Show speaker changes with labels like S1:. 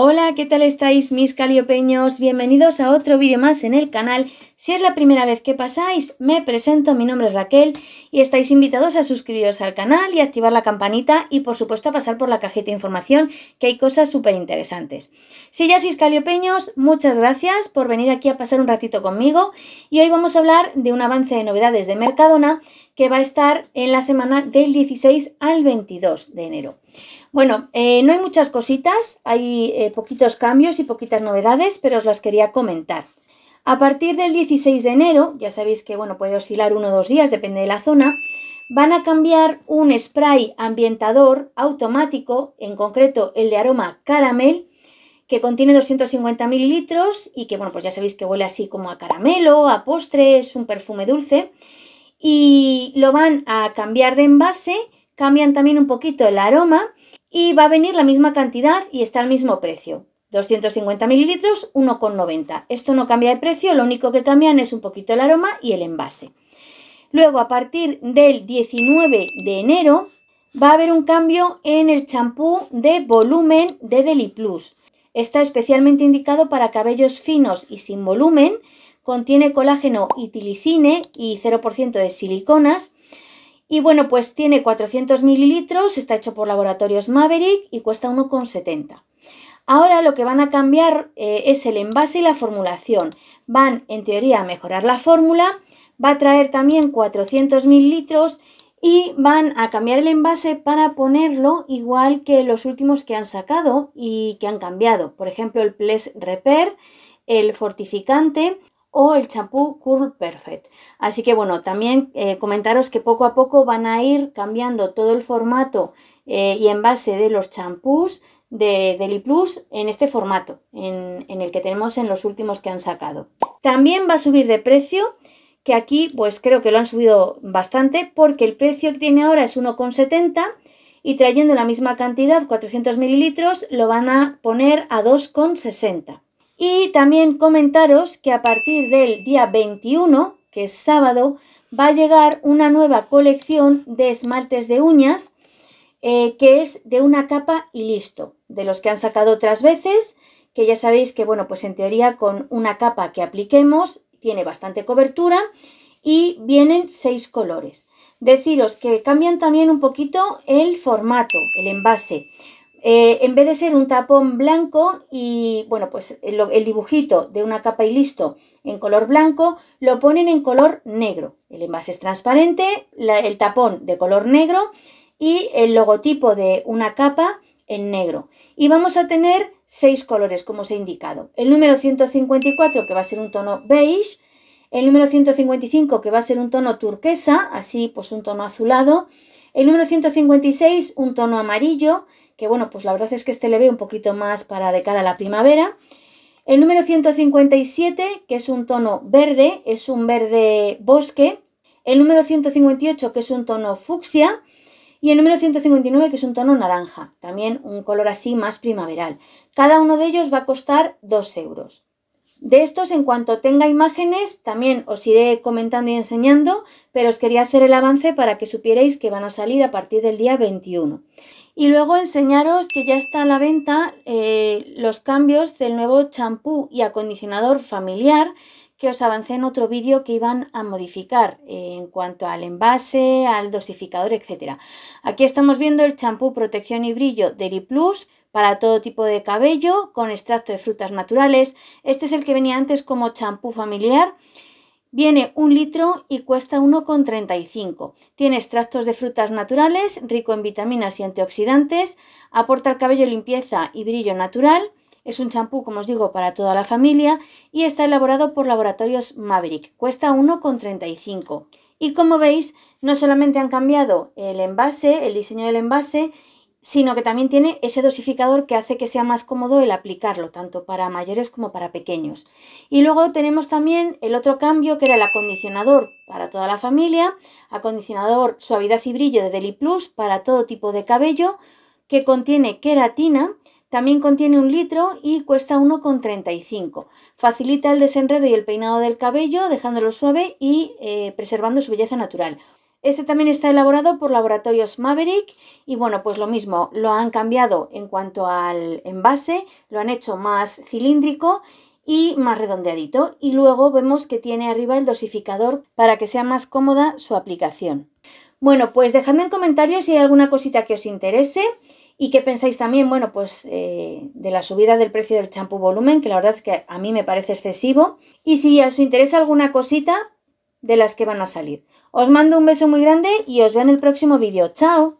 S1: Hola, ¿qué tal estáis mis caliopeños? Bienvenidos a otro vídeo más en el canal. Si es la primera vez que pasáis, me presento, mi nombre es Raquel y estáis invitados a suscribiros al canal y activar la campanita y por supuesto a pasar por la cajita de información que hay cosas súper interesantes. Si ya sois caliopeños, muchas gracias por venir aquí a pasar un ratito conmigo y hoy vamos a hablar de un avance de novedades de Mercadona que va a estar en la semana del 16 al 22 de enero. Bueno, eh, no hay muchas cositas, hay eh, poquitos cambios y poquitas novedades, pero os las quería comentar. A partir del 16 de enero, ya sabéis que bueno, puede oscilar uno o dos días, depende de la zona, van a cambiar un spray ambientador automático, en concreto el de aroma caramel, que contiene 250 mililitros y que bueno, pues ya sabéis que huele así como a caramelo, a postre, es un perfume dulce. Y lo van a cambiar de envase cambian también un poquito el aroma y va a venir la misma cantidad y está al mismo precio. 250 mililitros, 1,90. Esto no cambia de precio, lo único que cambian es un poquito el aroma y el envase. Luego, a partir del 19 de enero, va a haber un cambio en el champú de volumen de Deli Plus. Está especialmente indicado para cabellos finos y sin volumen, contiene colágeno y tilicine y 0% de siliconas. Y bueno, pues tiene 400 mililitros, está hecho por laboratorios Maverick y cuesta 1,70. Ahora lo que van a cambiar eh, es el envase y la formulación. Van, en teoría, a mejorar la fórmula, va a traer también 400 mililitros y van a cambiar el envase para ponerlo igual que los últimos que han sacado y que han cambiado. Por ejemplo, el Ples Repair, el fortificante o el champú Curl Perfect. Así que bueno, también eh, comentaros que poco a poco van a ir cambiando todo el formato eh, y y envase de los champús de Deli Plus en este formato, en, en el que tenemos en los últimos que han sacado. También va a subir de precio que aquí pues creo que lo han subido bastante porque el precio que tiene ahora es 1,70 y trayendo la misma cantidad, 400 mililitros, lo van a poner a 2,60. Y también comentaros que a partir del día 21, que es sábado, va a llegar una nueva colección de esmaltes de uñas, eh, que es de una capa y listo, de los que han sacado otras veces, que ya sabéis que, bueno, pues en teoría con una capa que apliquemos tiene bastante cobertura y vienen seis colores. Deciros que cambian también un poquito el formato, el envase. Eh, en vez de ser un tapón blanco y, bueno, pues el, dibujito de una capa y listo en color blanco, lo ponen en color negro. El envase es transparente, el tapón de color negro y el logotipo de una capa en negro. Y vamos a tener seis colores, como os he indicado. El número 154, que va a ser un tono beige. El número 155, que va a ser un tono turquesa, así pues un tono azulado. El número 156, un tono amarillo que bueno, pues la verdad es que este le ve un poquito más para de cara a la primavera. El número 157, que es un tono verde, es un verde bosque. El número 158, que es un tono fucsia. Y el número 159, que es un tono naranja, también un color así más primaveral. Cada uno de ellos va a costar 2 euros. De estos, en cuanto tenga imágenes, también os iré comentando y enseñando, pero os quería hacer el avance para que supierais que van a salir a partir del día 21. Y luego enseñaros que ya está a la venta eh, los cambios del nuevo champú y acondicionador familiar que os avancé en otro vídeo que iban a modificar eh, en cuanto al envase, al dosificador, etc. Aquí estamos viendo el champú protección y brillo de Plus para todo tipo de cabello con extracto de frutas naturales. Este es el que venía antes como champú familiar. Viene un litro y cuesta 1,35. Tiene extractos de frutas naturales, rico en vitaminas y antioxidantes, aporta al cabello limpieza y brillo natural. Es un champú, como os digo, para toda la familia y está elaborado por Laboratorios Maverick. Cuesta 1,35. Y como veis, no solamente han cambiado el envase, el diseño del envase sino que también tiene ese dosificador que hace que sea más cómodo el aplicarlo, tanto para mayores como para pequeños. Y luego tenemos también el otro cambio que era el acondicionador para toda la familia, acondicionador suavidad y brillo de Deli Plus para todo tipo de cabello, que contiene queratina, también contiene un litro y cuesta 1,35. Facilita el desenredo y el peinado del cabello, dejándolo suave y eh, preservando su belleza natural. Este también está elaborado por Laboratorios Maverick y bueno, pues lo mismo, lo han cambiado en cuanto al envase, lo han hecho más cilíndrico y más redondeadito y luego vemos que tiene arriba el dosificador para que sea más cómoda su aplicación. Bueno, pues dejadme en comentarios si hay alguna cosita que os interese y qué pensáis también, bueno, pues eh, de la subida del precio del champú volumen, que la verdad es que a mí me parece excesivo. Y si os interesa alguna cosita, de las que van a salir. Os mando un beso muy grande y os veo en el próximo vídeo. ¡Chao!